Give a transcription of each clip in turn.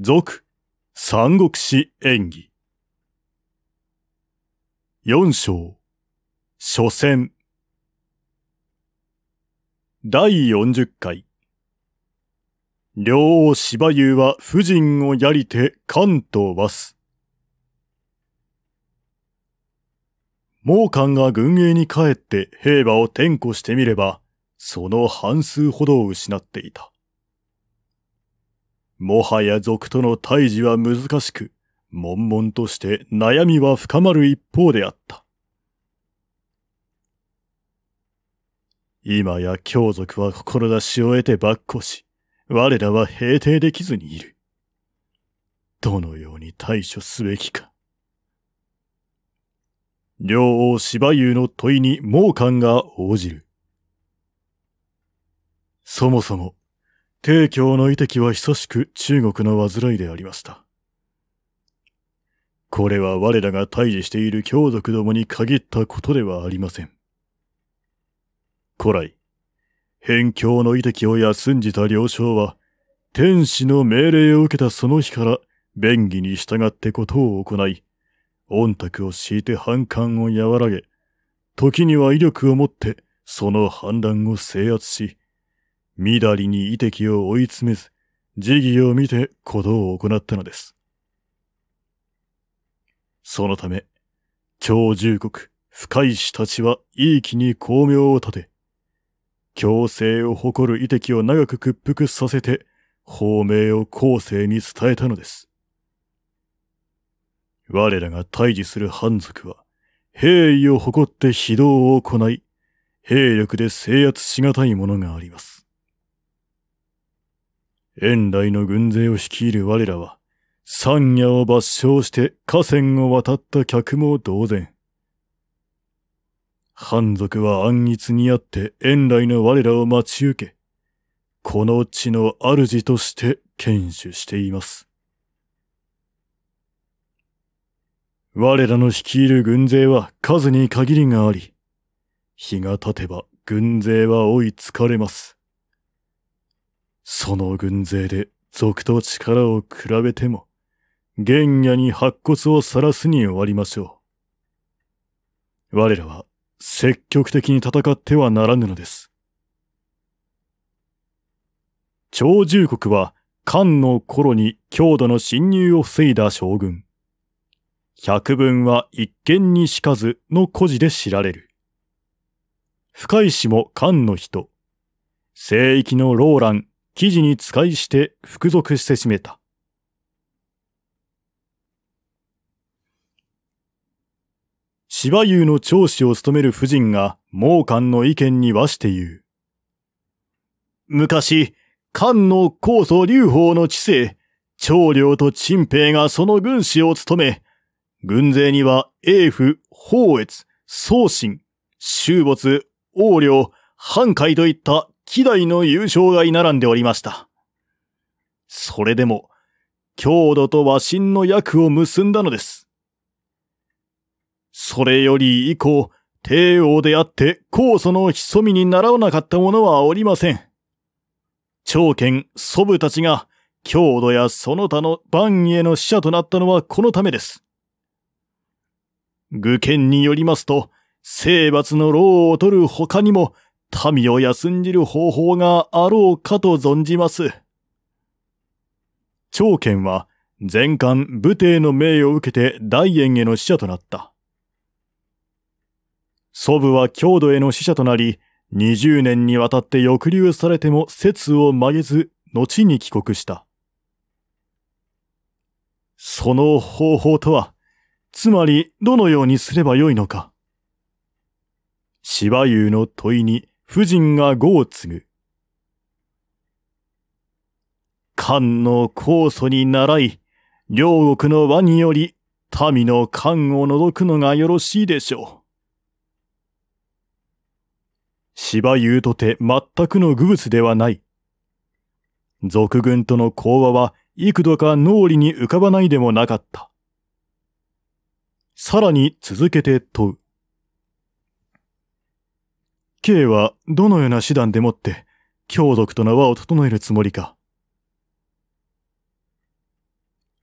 続、三国志演義。四章、初戦。第四十回。両王芝優は夫人をやりて関東はす。猛漢が軍営に帰って兵馬を転庫してみれば、その半数ほどを失っていた。もはや賊との対峙は難しく、悶々として悩みは深まる一方であった。今や強族は志を得て跋扈し、我らは平定できずにいる。どのように対処すべきか。両王芝生の問いに猛漢が応じる。そもそも帝京の遺跡は久しく中国の患いでありました。これは我らが退治している強族どもに限ったことではありません。古来、辺境の遺跡を休んじた領将は、天使の命令を受けたその日から便宜に従ってことを行い、御託を敷いて反感を和らげ、時には威力をもってその反乱を制圧し、みだりに遺跡を追い詰めず、事儀を見て鼓動を行ったのです。そのため、超重国、深い士たちはいい気に光明を立て、強制を誇る遺跡を長く屈服させて、法名を後世に伝えたのです。我らが退治する藩族は、兵威を誇って非道を行い、兵力で制圧し難いものがあります。遠来の軍勢を率いる我らは、山野を抜傷して河川を渡った客も同然。藩族は暗逸にあって遠来の我らを待ち受け、この地の主として堅守しています。我らの率いる軍勢は数に限りがあり、日が経てば軍勢は追いつかれます。その軍勢で賊と力を比べても、玄野に白骨を晒すに終わりましょう。我らは積極的に戦ってはならぬのです。長獣国は漢の頃に強度の侵入を防いだ将軍。百分は一見にしかずの故事で知られる。深い氏も漢の人。聖域のローラン記事に使いして服属してしめた。芝生の長子を務める夫人が猛官の意見に和して言う。昔、漢の高祖劉邦の知性、長領と陳平がその軍師を務め、軍勢には英府、宝越、宗信、周没、王領、藩海といった希代の優勝が居並んでおりました。それでも、強度と和親の役を結んだのです。それより以降、帝王であって皇祖の潜みに習わなかった者はおりません。長剣、祖父たちが、郷土やその他の万への使者となったのはこのためです。愚剣によりますと、征伐の労を取る他にも、民を休んじる方法があろうかと存じます。長剣は全館武帝の命を受けて大炎への使者となった。祖父は郷土への使者となり、20年にわたって抑留されても説を曲げず、後に帰国した。その方法とは、つまりどのようにすればよいのか。芝生の問いに夫人が語を継ぐ。漢の酵素に倣い、両国の和により、民の漢を除くのがよろしいでしょう。芝言うとて全くの愚物ではない。俗軍との講和は幾度か脳裏に浮かばないでもなかった。さらに続けて問う。K はどのような手段でもって強族との輪を整えるつもりか。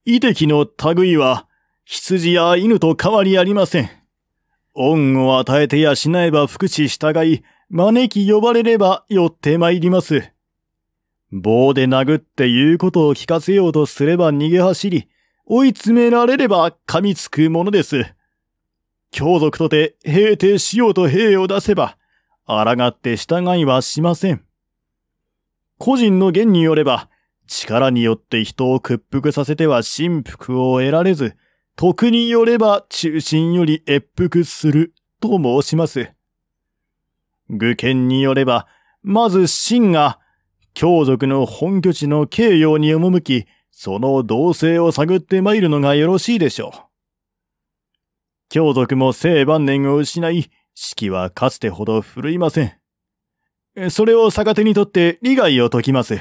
遺敵の類は羊や犬と変わりありません。恩を与えてやしないば福祉従い、招き呼ばれれば寄って参ります。棒で殴って言うことを聞かせようとすれば逃げ走り、追い詰められれば噛みつくものです。強族とて平定しようと兵を出せば、抗って従いはしません。個人の言によれば、力によって人を屈服させては心服を得られず、徳によれば中心より越服すると申します。愚見によれば、まず真が、強族の本拠地の慶陽に赴き、その動静を探って参るのがよろしいでしょう。強族も聖晩年を失い、式はかつてほど振るいません。それを逆手にとって利害を解きます。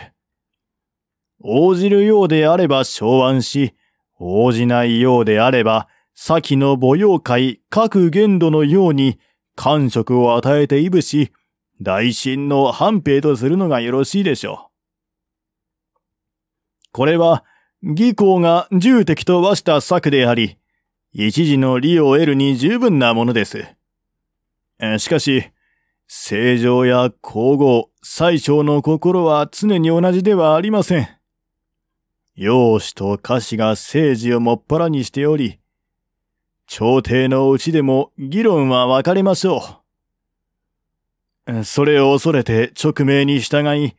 応じるようであれば昭和し、応じないようであれば、先の母用会各限度のように、官職を与えていぶし、大臣の半兵とするのがよろしいでしょう。これは、義行が重敵と和した策であり、一時の利を得るに十分なものです。しかし、正常や皇后、最長の心は常に同じではありません。容姿と歌詞が政治をもっぱらにしており、朝廷のうちでも議論は分かれましょう。それを恐れて直命に従い、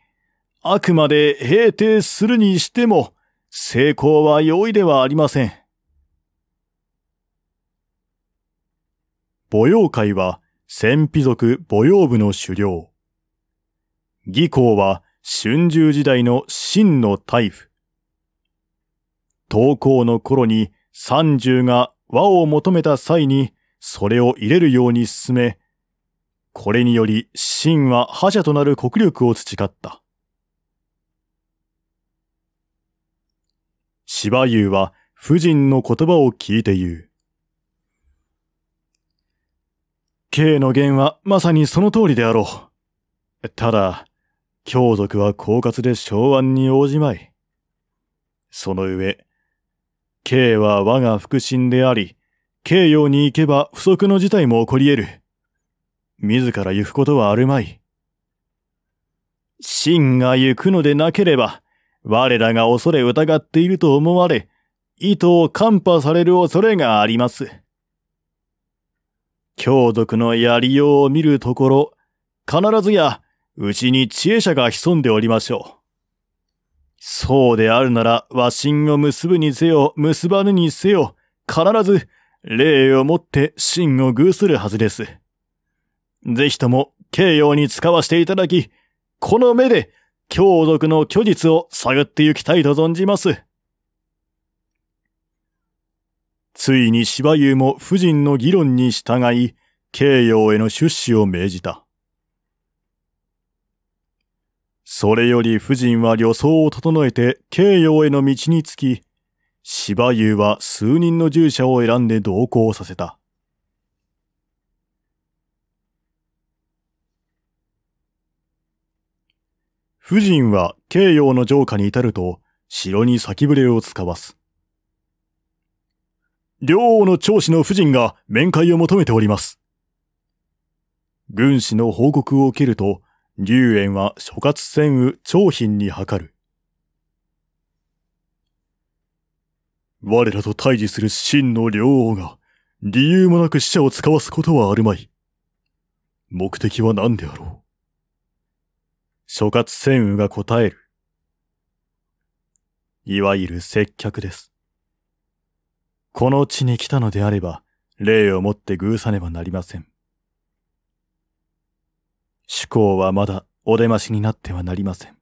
あくまで平定するにしても、成功は容易ではありません。母養会は、戦費族母養部の狩猟。義公は春秋時代の秦の大夫。投稿の頃に三十が和を求めた際にそれを入れるように進め、これにより秦は覇者となる国力を培った。芝生は夫人の言葉を聞いて言う。K の言はまさにその通りであろう。ただ、強族は狡猾で昭和に応じまい。その上、K は我が腹心であり、慶陽に行けば不測の事態も起こり得る。自ら行くことはあるまい。真が行くのでなければ、我らが恐れ疑っていると思われ、意図を看破される恐れがあります。強毒のやりようを見るところ、必ずや、うちに知恵者が潜んでおりましょう。そうであるなら、和親を結ぶにせよ、結ばぬにせよ、必ず、霊をもって真を偶するはずです。ぜひとも、慶応に使わせていただき、この目で、強族の虚実を探ってゆきたいと存じます。ついに芝生も夫人の議論に従い、慶陽への出資を命じた。それより夫人は旅装を整えて慶陽への道につき、芝生は数人の従者を選んで同行させた。夫人は慶陽の城下に至ると、城に先触れを使わす。両王の長子の夫人が面会を求めております。軍師の報告を受けると、龍炎は諸葛戦雨長品に諮る。我らと対峙する真の両王が、理由もなく死者を使わすことはあるまい。目的は何であろう。諸葛戦雨が答える。いわゆる接客です。この地に来たのであれば、礼をもって偶さねばなりません。主公はまだお出ましになってはなりません。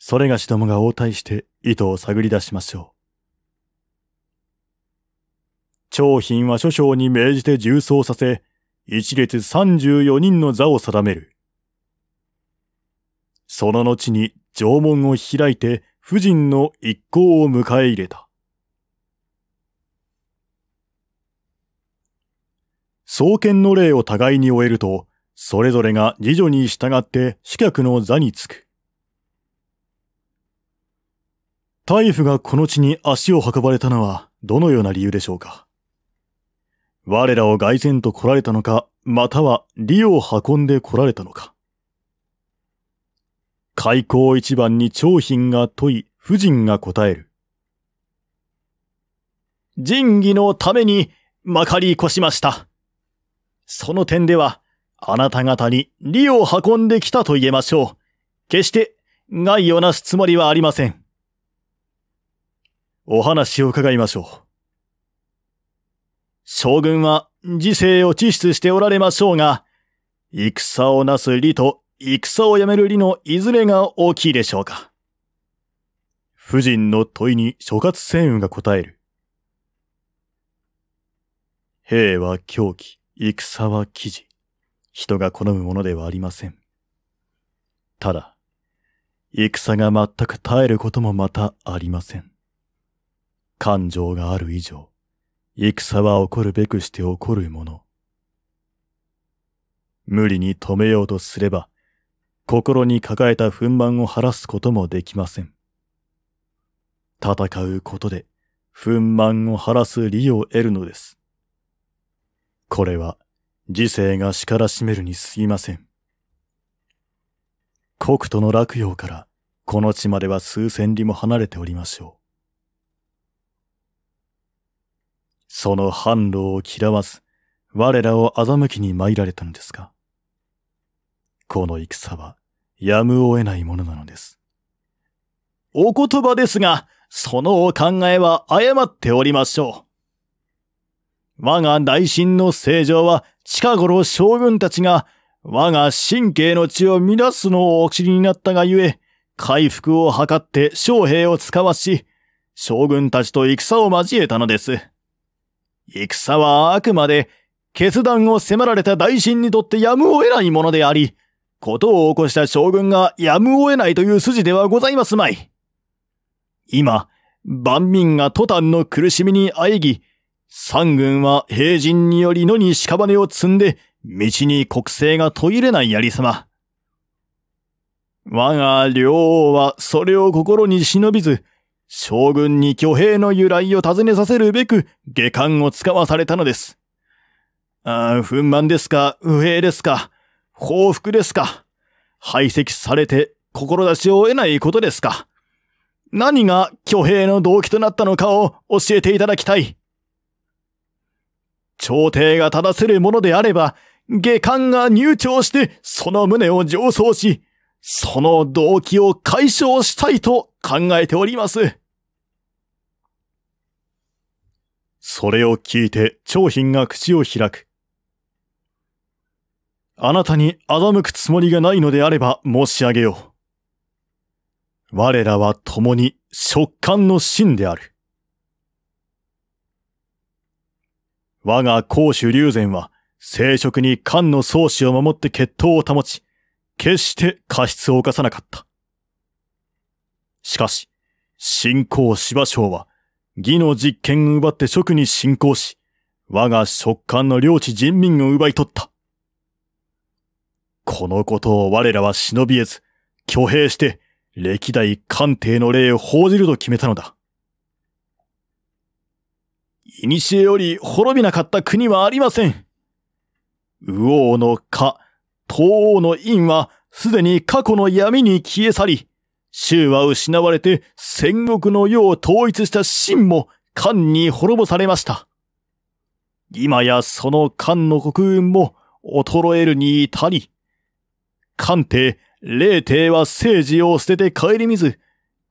それがしどもが応対して意図を探り出しましょう。長品は諸将に命じて重装させ、一列34人の座を定める。その後に城門を開いて、夫人の一行を迎え入れた。創建の礼を互いに終えると、それぞれが次女に従って死客の座につく。大夫がこの地に足を運ばれたのはどのような理由でしょうか我らを凱旋と来られたのか、または利を運んで来られたのか。開口一番に長品が問い、夫人が答える。仁義のためにまかり越しました。その点では、あなた方に利を運んできたと言えましょう。決して、害をなすつもりはありません。お話を伺いましょう。将軍は、時世を知出しておられましょうが、戦をなす利と戦をやめる利のいずれが大きいでしょうか。夫人の問いに諸葛仙雲が答える。兵は狂気。戦は記事、人が好むものではありません。ただ、戦が全く耐えることもまたありません。感情がある以上、戦は起こるべくして起こるもの。無理に止めようとすれば、心に抱えた憤懣を晴らすこともできません。戦うことで、憤懣を晴らす理を得るのです。これは、時世がしからしめるにすぎません。国土の落葉から、この地までは数千里も離れておりましょう。その反路を嫌わず、我らを欺きに参られたのですが、この戦は、やむを得ないものなのです。お言葉ですが、そのお考えは誤っておりましょう。我が大臣の正常は近頃将軍たちが我が神経の血を乱すのをお知りになったがゆえ、回復を図って将兵を使わし、将軍たちと戦を交えたのです。戦はあくまで決断を迫られた大臣にとってやむを得ないものであり、ことを起こした将軍がやむを得ないという筋ではございますまい。今、万民が途端の苦しみにあえぎ、三軍は兵人により野に屍を積んで、道に国政が途切れない槍様。我が両王はそれを心に忍びず、将軍に挙兵の由来を尋ねさせるべく下巻を使わされたのです。ああ、憤満ですか、不平ですか、報復ですか、排斥されて志を得ないことですか。何が挙兵の動機となったのかを教えていただきたい。朝廷が正せるものであれば、下官が入庁してその旨を上奏し、その動機を解消したいと考えております。それを聞いて長品が口を開く。あなたに欺くつもりがないのであれば申し上げよう。我らは共に食感の真である。我が公主龍禅は、聖職に漢の宗師を守って血統を保ち、決して過失を犯さなかった。しかし、信仰芝生は、義の実権を奪って職に侵攻し、我が職官の領地人民を奪い取った。このことを我らは忍びえず、挙兵して、歴代官邸の礼を報じると決めたのだ。古より滅びなかった国はありません。右王の家、東王の院はすでに過去の闇に消え去り、州は失われて戦国の世を統一した秦も漢に滅ぼされました。今やその漢の国運も衰えるに至り、漢帝、霊帝は政治を捨てて帰り見ず、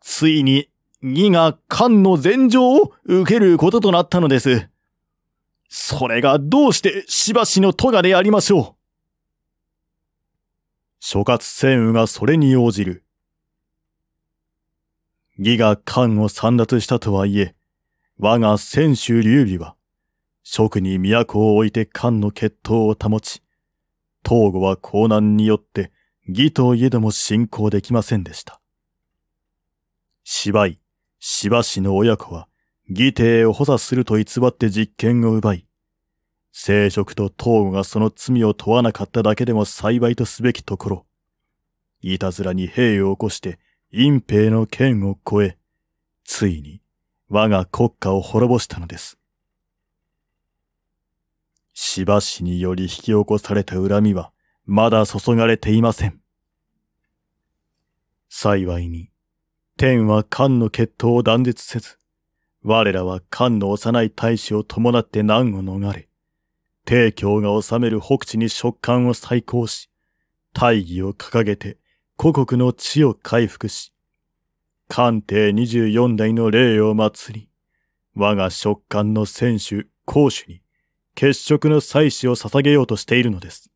ついに義が漢の禅情を受けることとなったのです。それがどうしてしばしの都がでありましょう。諸葛仙羽がそれに応じる。義が漢を散奪したとはいえ、我が泉州劉備は、職に都を置いて漢の血統を保ち、東郷は江南によって義といえども信仰できませんでした。芝居、しばしの親子は義弟を補佐すると偽って実権を奪い、聖職と東郷がその罪を問わなかっただけでも幸いとすべきところ、いたずらに兵を起こして隠蔽の剣を越え、ついに我が国家を滅ぼしたのです。しばしにより引き起こされた恨みはまだ注がれていません。幸いに天は漢の血統を断絶せず、我らは漢の幼い大使を伴って難を逃れ、帝京が治める北地に食感を再興し、大義を掲げて故国の地を回復し、漢帝24代の霊を祭り、我が食感の選手、公主に、血色の祭祀を捧げようとしているのです。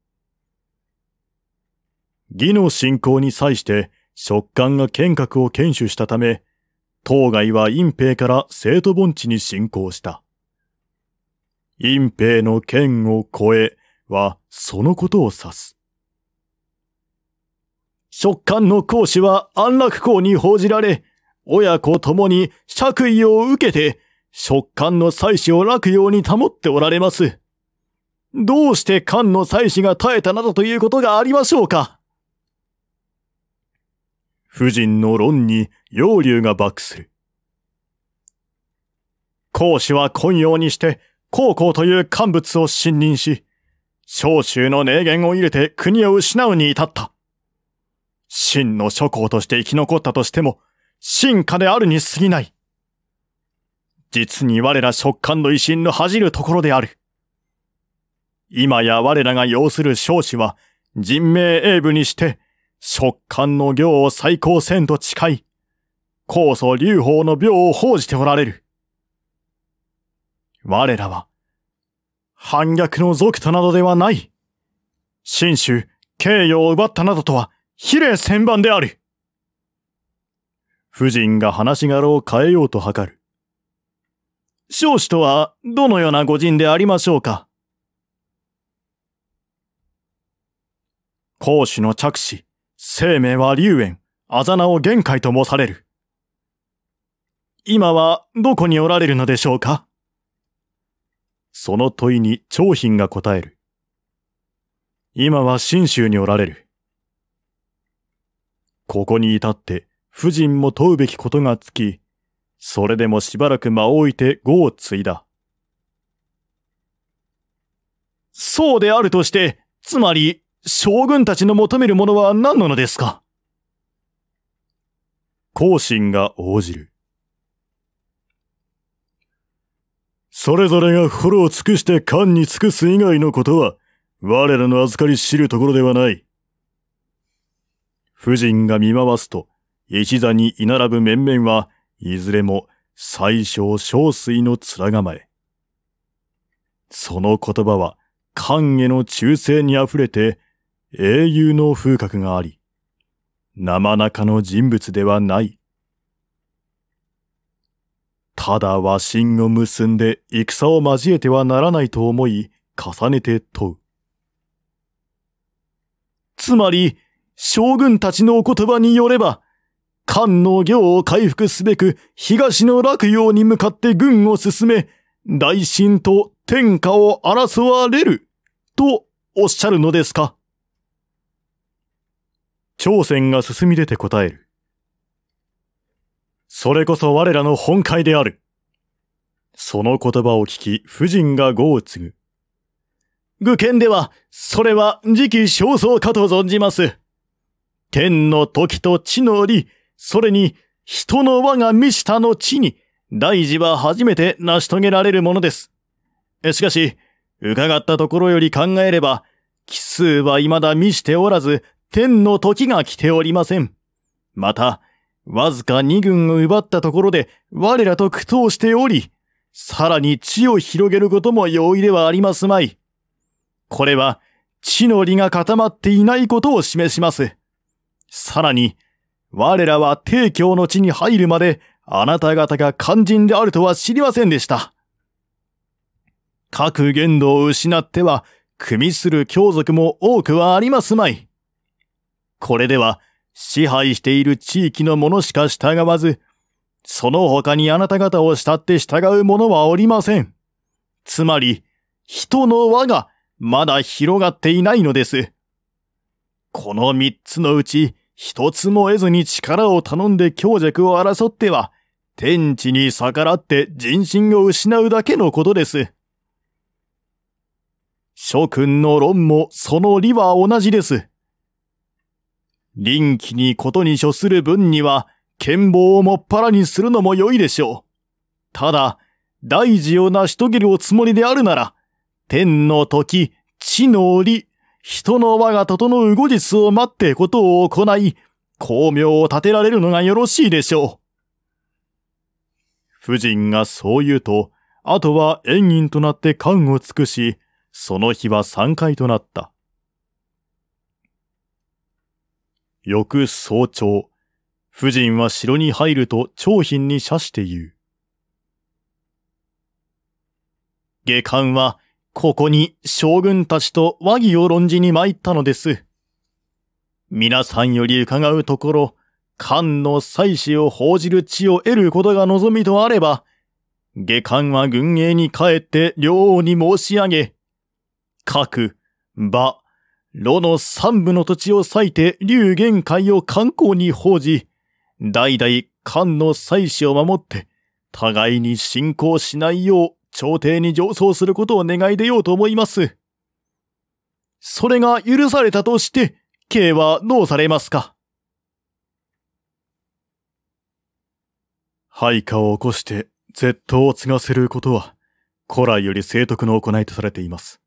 義の信仰に際して、食感が剣閣を剣守したため、当該は隠蔽から生徒盆地に侵攻した。隠蔽の剣を越えはそのことを指す。食感の講師は安楽校に報じられ、親子ともに爵位を受けて、食感の祭祀を楽用に保っておられます。どうして官の祭祀が耐えたなどということがありましょうか夫人の論に妖竜が爆する。孔子は今陽にして、孔校という幹物を信任し、召集の名言を入れて国を失うに至った。真の諸侯として生き残ったとしても、進化であるに過ぎない。実に我ら食感の威信の恥じるところである。今や我らが要する少子は、人命英部にして、食感の行を最高線と誓い、高祖流法の病を奉じておられる。我らは、反逆の族となどではない。新州、敬意を奪ったなどとは、比例千番である。夫人が話し柄を変えようと図る。少子とは、どのような御人でありましょうか。公主の着手。生命は龍炎、あざなを玄界と申される。今はどこにおられるのでしょうかその問いに長品が答える。今は信州におられる。ここに至って夫人も問うべきことがつき、それでもしばらく間を置いて語を継いだ。そうであるとして、つまり将軍たちの求めるものは何なのですか孔進が応じる。それぞれが心を尽くして官に尽くす以外のことは、我らの預かり知るところではない。夫人が見回すと、一座に居並ぶ面々はいずれも最小小水の面構え。その言葉は、官への忠誠に溢れて、英雄の風格があり、生中の人物ではない。ただ和親を結んで戦を交えてはならないと思い、重ねて問う。つまり、将軍たちのお言葉によれば、漢の行を回復すべく東の洛陽に向かって軍を進め、大臣と天下を争われる、とおっしゃるのですか朝鮮が進み出て答える。それこそ我らの本会である。その言葉を聞き、夫人が語を継ぐ。愚見では、それは時期尚早かと存じます。天の時と地の利、それに人の輪が満ちたの地に、大事は初めて成し遂げられるものです。しかし、伺ったところより考えれば、奇数は未だ満ちておらず、天の時が来ておりません。また、わずか二軍を奪ったところで我らと苦闘しており、さらに地を広げることも容易ではありますまい。これは、地の利が固まっていないことを示します。さらに、我らは帝京の地に入るまで、あなた方が肝心であるとは知りませんでした。各言動を失っては、組する強族も多くはありますまい。これでは支配している地域の者しか従わず、その他にあなた方を慕って従う者はおりません。つまり、人の輪がまだ広がっていないのです。この三つのうち一つも得ずに力を頼んで強弱を争っては、天地に逆らって人心を失うだけのことです。諸君の論もその理は同じです。臨機にことに処する分には、剣謀をもっぱらにするのも良いでしょう。ただ、大事を成し遂げるおつもりであるなら、天の時、地の折、人の輪が整う後日を待ってことを行い、巧妙を立てられるのがよろしいでしょう。夫人がそう言うと、あとは縁人となって勘を尽くし、その日は三回となった。翌早朝、夫人は城に入ると長品に射して言う。下官は、ここに将軍たちと和議を論じに参ったのです。皆さんより伺うところ、官の祭祀を報じる地を得ることが望みとあれば、下官は軍営に帰って領王に申し上げ、各、場、炉の三部の土地を割いて龍玄界を観光に報じ、代々漢の祭祀を守って、互いに信仰しないよう朝廷に上奏することを願い出ようと思います。それが許されたとして、刑はどうされますか配下を起こして絶倒を継がせることは、古来より正徳の行いとされています。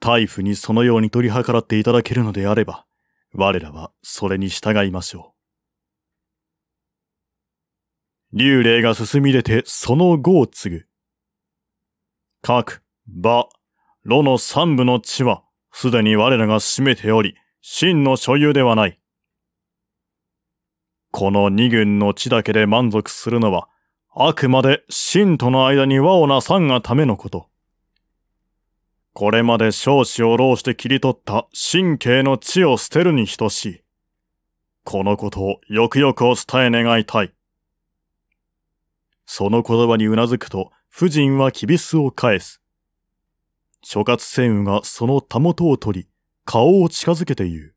大夫にそのように取り計らっていただけるのであれば、我らはそれに従いましょう。竜霊が進み出てその後を継ぐ。各、馬、炉の三部の地は、すでに我らが占めており、真の所有ではない。この二軍の地だけで満足するのは、あくまで真との間に和をなさんがためのこと。これまで少子を老して切り取った神経の地を捨てるに等しい。このことをよくよくお伝え願いたい。その言葉にうなずくと、夫人はキビスを返す。諸葛仙雨がそのたもとを取り、顔を近づけて言う。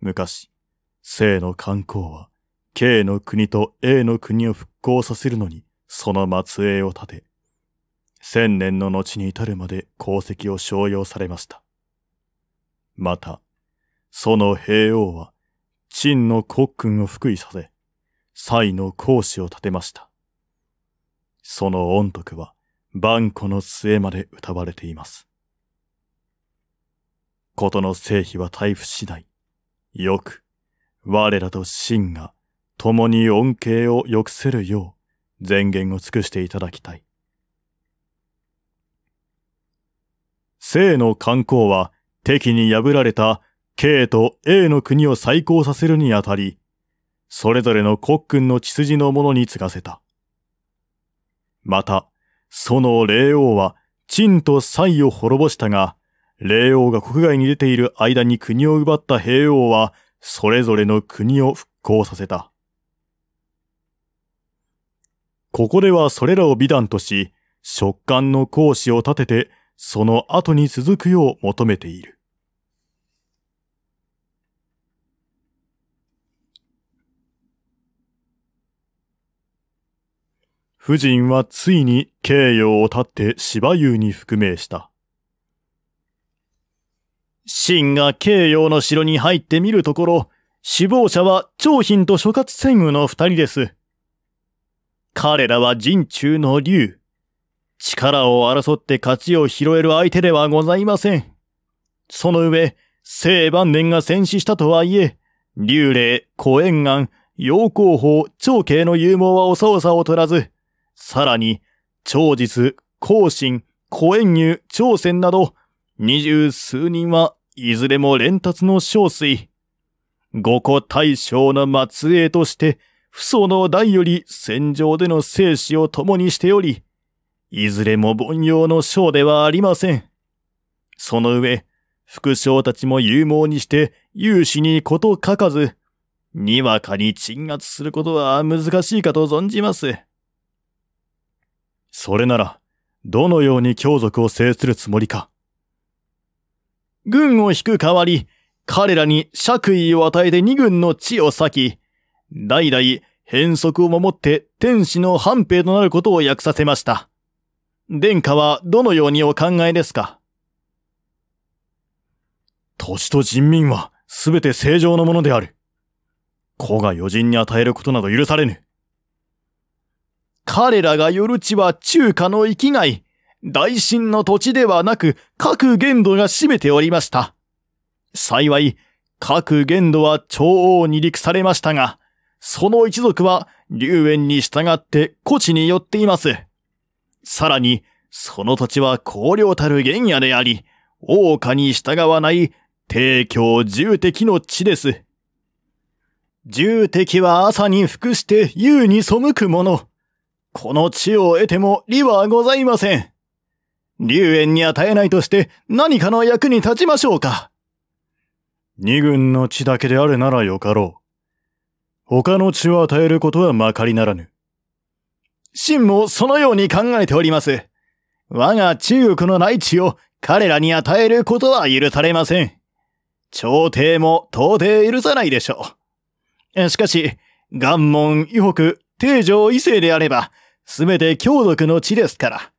昔、生の観光は、K の国と A の国を復興させるのに、その末裔を立て、千年の後に至るまで功績を商用されました。また、その平王は、真の国君を福位させ、蔡の講子を立てました。その恩徳は、万古の末まで歌われています。ことの成否は大不次第。よく、我らと真が、共に恩恵をくせるよう、前言を尽くしていただきたい。生の観光は敵に破られた K と A の国を再興させるにあたり、それぞれの国君の血筋の者に継がせた。また、その霊王は陳と蔡を滅ぼしたが、霊王が国外に出ている間に国を奪った平王は、それぞれの国を復興させた。ここではそれらを美談とし、食感の講師を立ててその後に続くよう求めている。夫人はついに慶陽を立って芝生に復命した。秦が慶陽の城に入ってみるところ、死亡者は長貧と諸葛戦羽の二人です。彼らは陣中の竜、力を争って勝ちを拾える相手ではございません。その上、聖晩年が戦死したとはいえ、竜霊、古円岩、陽光法、長慶の勇猛はおさおさを取らず、さらに、長実、孔心、古円入、朝鮮など、二十数人はいずれも連達の小水。五個大将の末裔として、父祖の代より戦場での生死を共にしており、いずれも凡庸の章ではありません。その上、副将たちも勇猛にして有志に事書かず、にわかに鎮圧することは難しいかと存じます。それなら、どのように強族を制するつもりか。軍を引く代わり、彼らに爵位を与えて二軍の地を裂き、代々変則を守って天使の半兵となることを約させました。殿下はどのようにお考えですか土地と人民は全て正常のものである。子が余人に与えることなど許されぬ。彼らがよる地は中華の生きがい、大臣の土地ではなく各限度が占めておりました。幸い、各限度は長王に陸されましたが、その一族は龍園に従って古地に寄っています。さらに、その土地は荒涼たる原野であり、王家に従わない帝京重敵の地です。重敵は朝に服して優に背く者。この地を得ても利はございません。龍炎に与えないとして何かの役に立ちましょうか。二軍の地だけであるならよかろう。他の血を与えることはまかりならぬ。秦もそのように考えております。我が中国の内地を彼らに与えることは許されません。朝廷も到底許さないでしょう。しかし、岩門、異北、定城異勢であれば、すべて強族の地ですから、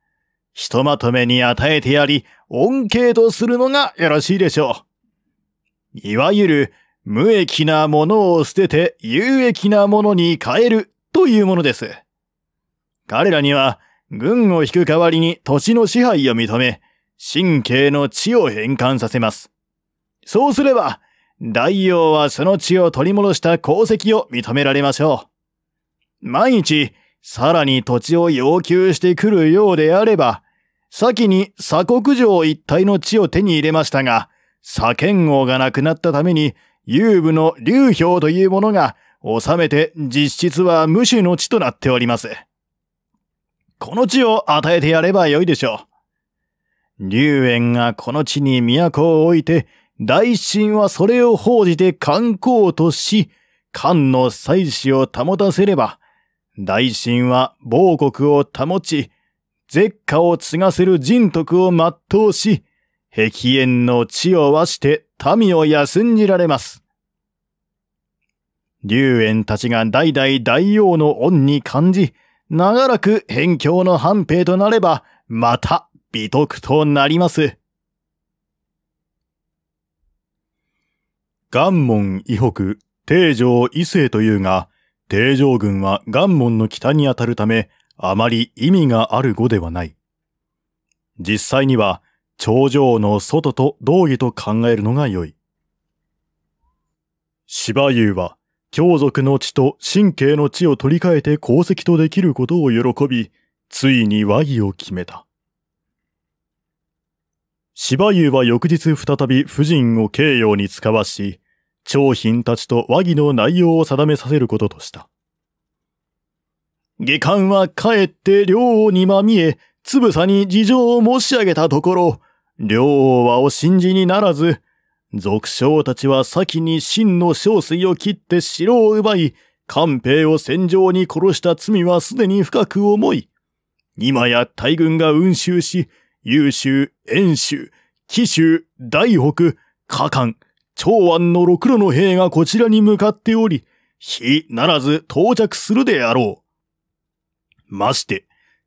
ひとまとめに与えてやり、恩恵とするのがよろしいでしょう。いわゆる、無益なものを捨てて有益なものに変えるというものです。彼らには軍を引く代わりに土地の支配を認め、神経の地を返還させます。そうすれば、大王はその地を取り戻した功績を認められましょう。毎日、さらに土地を要求してくるようであれば、先に鎖国城一帯の地を手に入れましたが、左剣王が亡くなったために、遊部の流氷というものが収めて実質は無種の地となっております。この地を与えてやればよいでしょう。龍炎がこの地に都を置いて、大神はそれを報じて観光とし、漢の祭祀を保たせれば、大神は亡国を保ち、絶火を継がせる人徳を全うし、壁縁の地を和して民を休んじられます。龍炎たちが代々大王の恩に感じ、長らく辺境の半兵となれば、また美徳となります。岩門以北、定城伊勢というが、定城軍は岩門の北にあたるため、あまり意味がある語ではない。実際には、頂上の外と同義と考えるのが良い。芝湯は、強族の血と神経の血を取り替えて功績とできることを喜び、ついに和議を決めた。芝湯は翌日再び夫人を慶応に使わし、長品たちと和議の内容を定めさせることとした。下官はかえって両王にまみえ、つぶさに事情を申し上げたところ、両王はお信じにならず、俗将たちは先に真の小水を切って城を奪い、官兵を戦場に殺した罪はすでに深く重い。今や大軍が運州し、優州、遠州、紀州、大北、河官、長安の六路の兵がこちらに向かっており、非ならず到着するであろう。まして、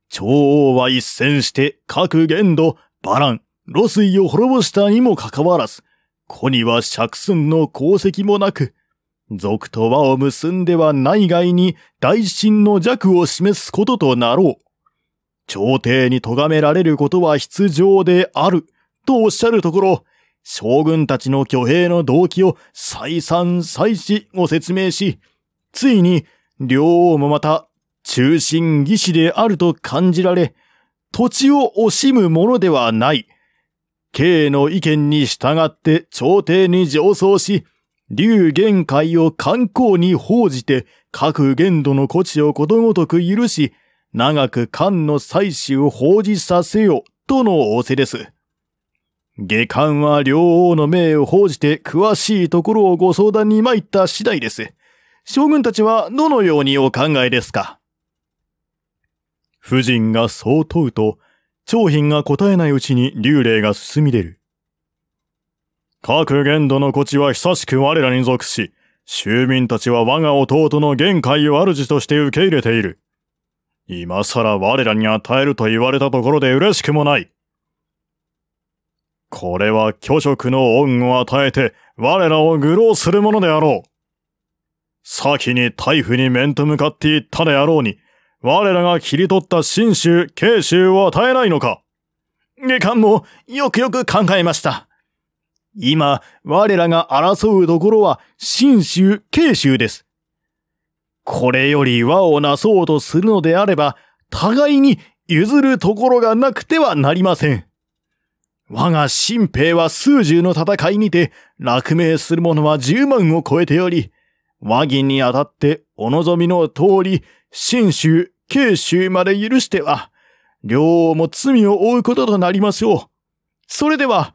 長王は一戦して各限度、バラン、露水を滅ぼしたにもかかわらず、子には釈寸の功績もなく、俗と和を結んでは内外に大臣の弱を示すこととなろう。朝廷に咎められることは必要である、とおっしゃるところ、将軍たちの挙兵の動機を再三再四ご説明し、ついに両王もまた中心義士であると感じられ、土地を惜しむものではない、慶の意見に従って朝廷に上奏し、竜玄界を観光に報じて、各限度の古地をことごとく許し、長く漢の祭祀を奉じさせよ、との仰せです。下官は両王の命を報じて詳しいところをご相談に参った次第です。将軍たちはどのようにお考えですか夫人がそう問うと、商品が答えないうちに幽霊が進み出る。各限度の土地は久しく我らに属し、州民たちは我が弟の限界を主として受け入れている。今更我らに与えると言われたところで嬉しくもない。これは虚職の恩を与えて我らを愚弄するものであろう。先に大夫に面と向かって言ったであろうに、我らが切り取った信州、慶州を与えないのか下官もよくよく考えました。今、我らが争うところは、信州、慶州です。これより和をなそうとするのであれば、互いに譲るところがなくてはなりません。我が新兵は数十の戦いにて、落命する者は十万を超えており、和議にあたってお望みの通り、信州、慶州まで許しては、両王も罪を負うこととなりましょう。それでは、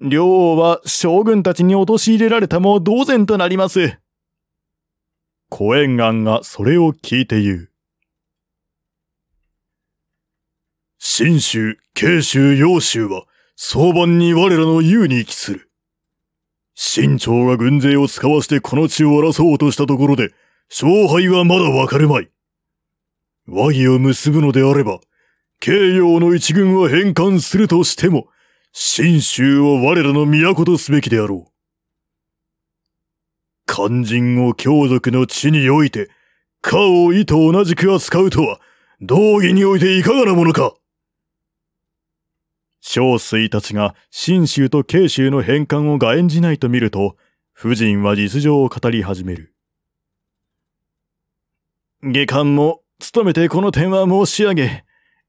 両王は将軍たちに陥れられたも同然となります。コエンがそれを聞いて言う。信州、慶州、揚州は、相番に我らの優に帰する。新朝が軍勢を使わせてこの地を争おうとしたところで、勝敗はまだわかるまい。和議を結ぶのであれば、慶陽の一軍は返還するとしても、信州を我らの都とすべきであろう。肝心を強族の地において、家を意と同じく扱うとは、道義においていかがなものか小水たちが信州と慶州の返還をが演じないと見ると、夫人は実情を語り始める。下巻も努めてこの点は申し上げ、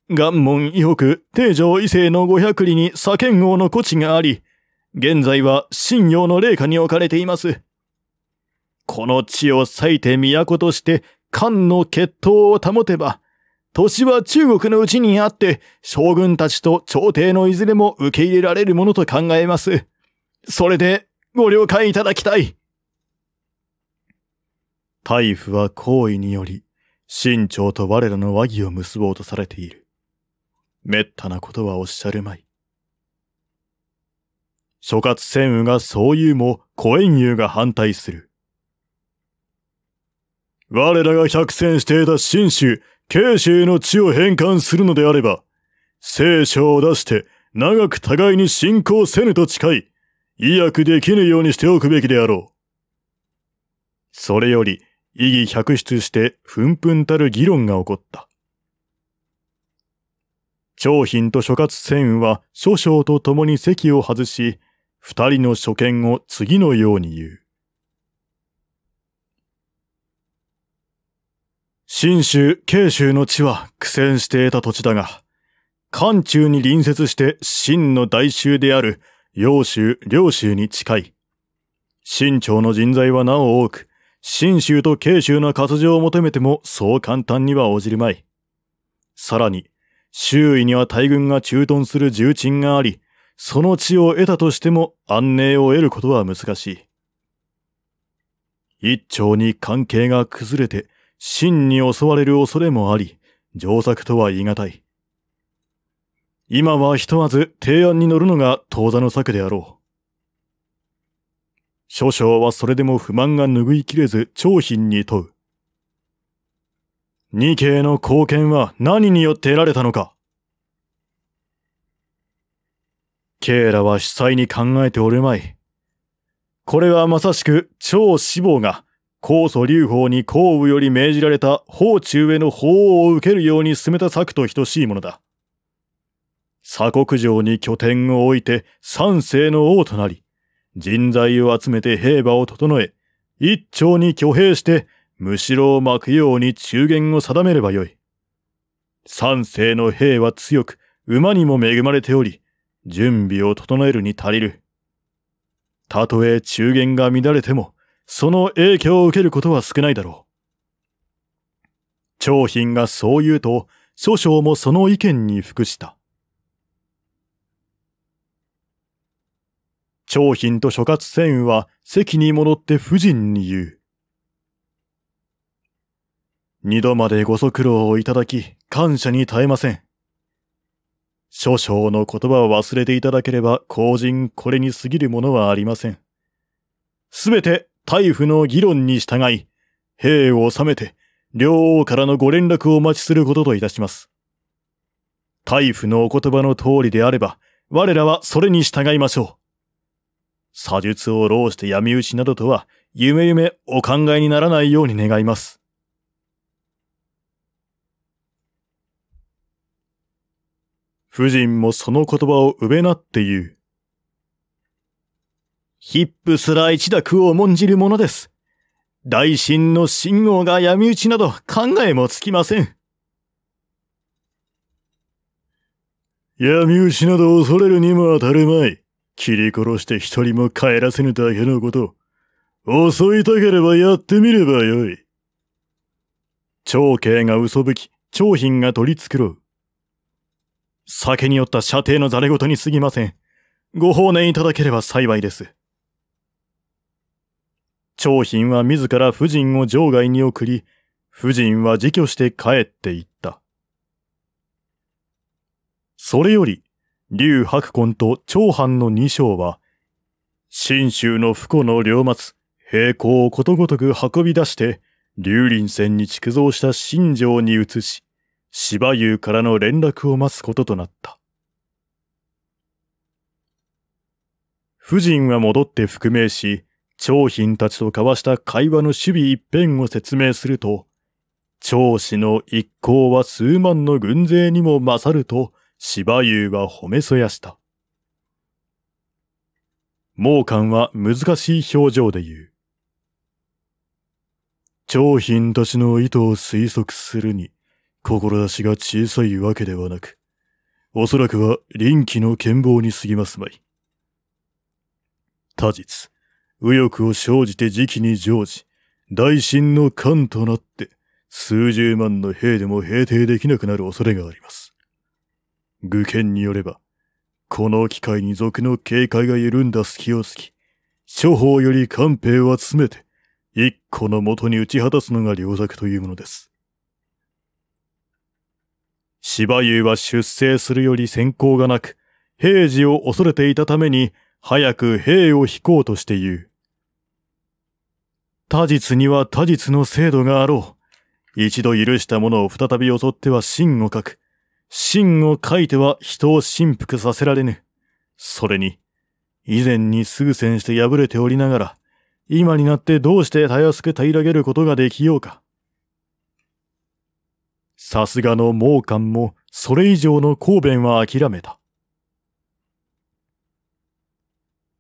岩門以北、定上以西の五百里に左剣王の古地があり、現在は信用の霊下に置かれています。この地を割いて都として漢の血統を保てば、年は中国のうちにあって、将軍たちと朝廷のいずれも受け入れられるものと考えます。それで、ご了解いただきたい。大夫は行為により、新朝と我らの和議を結ぼうとされている。滅多なことはおっしゃるまい。諸葛千羽がそう言うも、小円雄が反対する。我らが百戦していた新州、慶州の地を返還するのであれば、聖書を出して、長く互いに信仰せぬと誓い、意訳できぬようにしておくべきであろう。それより、異議百出してぷんたる議論が起こった。長貧と諸葛仙雲は諸将と共に席を外し、二人の所見を次のように言う。新州、慶州の地は苦戦して得た土地だが、漢中に隣接して秦の大州である揚州、領州に近い。新朝の人材はなお多く、信州と慶州の活譲を求めてもそう簡単には応じるまい。さらに、周囲には大軍が駐屯する重鎮があり、その地を得たとしても安寧を得ることは難しい。一朝に関係が崩れて、真に襲われる恐れもあり、上策とは言い難い。今はひとまず提案に乗るのが当座の策であろう。少々はそれでも不満が拭いきれず長品に問う。二系の貢献は何によって得られたのか慶らは主催に考えておるまい。これはまさしく超死亡が高祖流法に皇武より命じられた法中への法を受けるように進めた策と等しいものだ。鎖国城に拠点を置いて三世の王となり、人材を集めて兵馬を整え、一朝に挙兵して、むしろを巻くように中元を定めればよい。三世の兵は強く、馬にも恵まれており、準備を整えるに足りる。たとえ中元が乱れても、その影響を受けることは少ないだろう。長品がそう言うと、諸将もその意見に服した。商品と諸葛船羽は席に戻って夫人に言う。二度までご足労をいただき、感謝に耐えません。諸将の言葉を忘れていただければ、後人これに過ぎるものはありません。すべて、大夫の議論に従い、兵を収めて、両王からのご連絡をお待ちすることといたします。大夫のお言葉の通りであれば、我らはそれに従いましょう。詐術を労して闇討ちなどとは、ゆめゆめお考えにならないように願います。夫人もその言葉をうべなって言う。ヒップすら一択を重んじるものです。大神の信号が闇討ちなど考えもつきません。闇討ちなど恐れるにも当たるまい。切り殺して一人も帰らせぬだけのこと。襲いたければやってみればよい。長兄が嘘吹き、長品が取り繕う。酒に酔った射程のざれ言に過ぎません。ご放念いただければ幸いです。長品は自ら夫人を場外に送り、夫人は自去して帰っていった。それより、劉白根と長藩の二将は、信州の不古の両末、平行をことごとく運び出して、竜林船に築造した新城に移し、芝湯からの連絡を待つこととなった。夫人は戻って復命し、長賓たちと交わした会話の守備一辺を説明すると、長氏の一行は数万の軍勢にも勝ると、芝生が褒めそやした。毛官は難しい表情で言う。長品たちの意図を推測するに、志が小さいわけではなく、おそらくは臨機の剣謀に過ぎますまい。他日、右翼を生じて時期に乗じ、大神の艦となって、数十万の兵でも平定できなくなる恐れがあります。愚見によれば、この機会に賊の警戒が緩んだ隙を突き、諸方より官兵は詰めて、一個の元に打ち果たすのが良策というものです。芝生は出征するより先行がなく、平時を恐れていたために、早く兵を引こうとして言う。他実には他実の制度があろう。一度許した者を再び襲っては真を書く。真を書いては人を振服させられぬ。それに、以前に数戦して敗れておりながら、今になってどうしてたやすく平らげることができようか。さすがの猛官も、それ以上の抗弁は諦めた。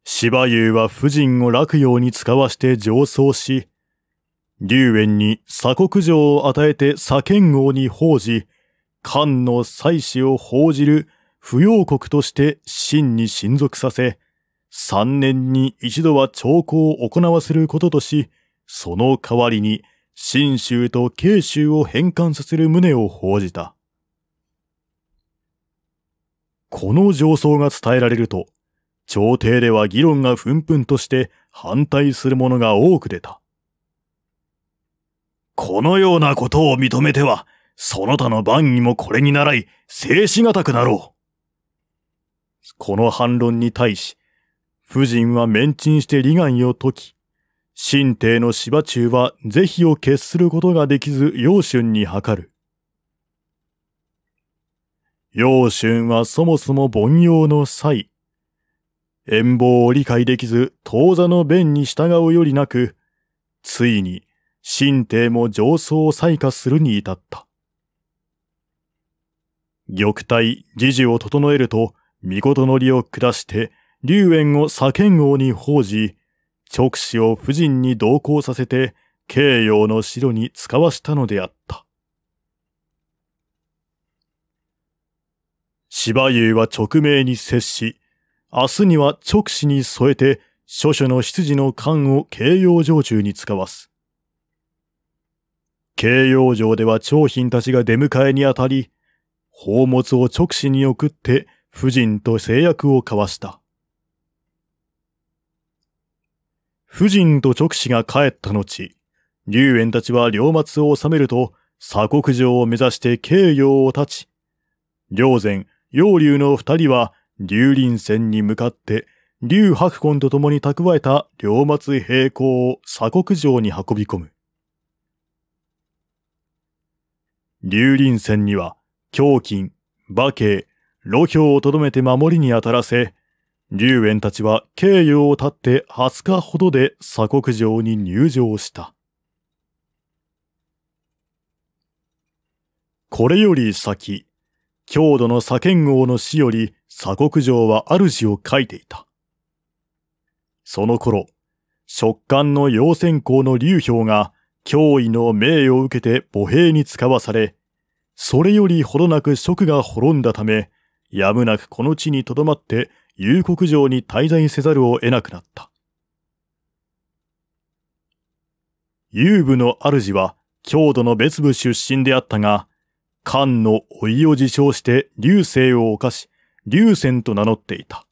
芝生は夫人を落葉に使わして上奏し、龍園に鎖国城を与えて左剣王に奉じ、漢の祭祀を報じる不要国として真に親族させ、三年に一度は朝貢を行わせることとし、その代わりに信州と慶州を返還させる旨を報じた。この上層が伝えられると、朝廷では議論がふんふんとして反対する者が多く出た。このようなことを認めては、その他の番にもこれに習い、制しがたくなろう。この反論に対し、夫人は面沈して利害を解き、新帝の芝中は是非を決することができず、陽春に諮る。陽春はそもそも凡庸の際、遠望を理解できず、当座の弁に従うよりなく、ついに、新帝も上層を採下するに至った。玉体、時事を整えると、見事の利を下して、龍炎を左剣王に奉じ、直使を夫人に同行させて、慶陽の城に使わしたのであった。芝優は直命に接し、明日には直使に添えて、諸書の執事の官を慶陽城中に使わす。慶陽城では長賓たちが出迎えにあたり、宝物を直視に送って夫人と制約を交わした。夫人と直視が帰った後、龍炎たちは両末を治めると鎖国城を目指して慶陽を立ち、両前、陽龍の二人は龍林戦に向かって龍白根と共に蓄えた両末平行を鎖国城に運び込む。龍林戦には胸筋、馬慶、路標をとどめて守りに当たらせ、龍園たちは慶陽を立って20日ほどで鎖国城に入城した。これより先、郷土の左剣王の死より鎖国城は主を書いていた。その頃、食感の陽線公の流氷が脅威の名誉を受けて母兵に使わされ、それよりほどなく職が滅んだため、やむなくこの地に留まって幽国城に滞在せざるを得なくなった。遊部の主は郷土の別部出身であったが、漢の老いを自称して流星を犯し、流仙と名乗っていた。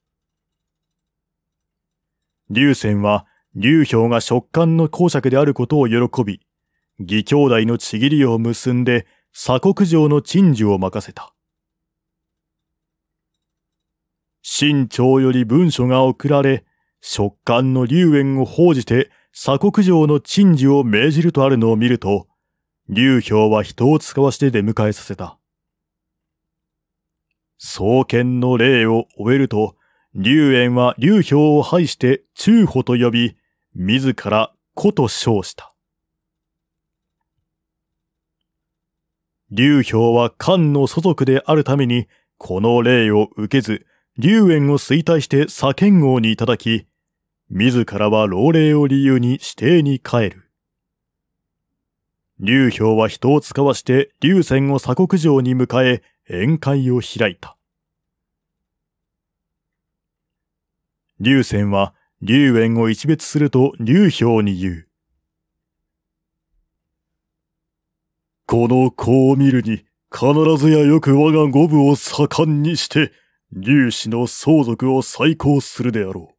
流仙は流氷が食感の公爵であることを喜び、義兄弟のちぎりを結んで鎖国城の鎮守を任せた。新朝より文書が送られ、食感の龍炎を報じて鎖国城の鎮守を命じるとあるのを見ると、劉氷は人を使わして出迎えさせた。創建の礼を終えると、龍炎は劉氷を拝して中保と呼び、自ら子と称した。劉氷は漢の祖族であるために、この礼を受けず、劉炎を衰退して左剣王にいただき、自らは老齢を理由に指定に帰る。劉氷は人を使わして劉戦を鎖国城に迎え、宴会を開いた。劉戦は劉炎を一別すると劉氷に言う。この子を見るに、必ずやよく我が五部を盛んにして、粒子の相続を再興するであろう。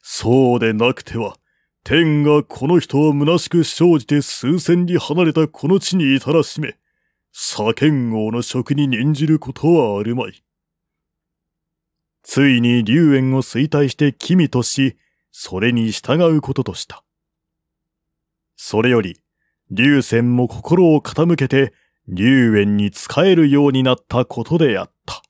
そうでなくては、天がこの人を虚しく生じて数千里離れたこの地に至らしめ、左剣王の職に任じることはあるまい。ついに龍炎を衰退して君とし、それに従うこととした。それより、流泉も心を傾けて、龍炎に仕えるようになったことであった。